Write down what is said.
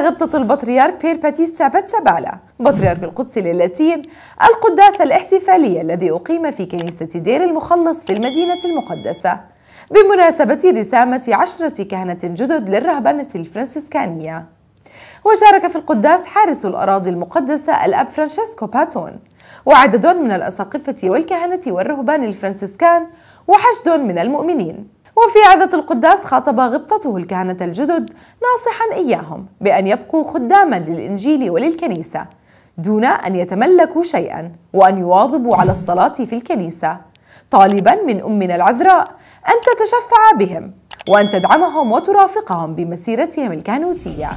غبطة البطريرك بير باتيس سابت سبالة بطريرك القدس للاتين القداس الاحتفالي الذي أقيم في كنيسة دير المخلص في المدينة المقدسة بمناسبة رسامة عشرة كهنة جدد للرهبنة الفرنسيسكانية وشارك في القداس حارس الأراضي المقدسة الأب فرانشيسكو باتون وعدد من الأساقفة والكهنة والرهبان الفرنسيسكان وحشد من المؤمنين وفي عظة القداس خاطب غبطته الكهنة الجدد ناصحا إياهم بأن يبقوا خداما للإنجيل وللكنيسة دون أن يتملكوا شيئا وأن يواظبوا على الصلاة في الكنيسة طالبا من أمنا العذراء أن تتشفع بهم وأن تدعمهم وترافقهم بمسيرتهم الكهنوتية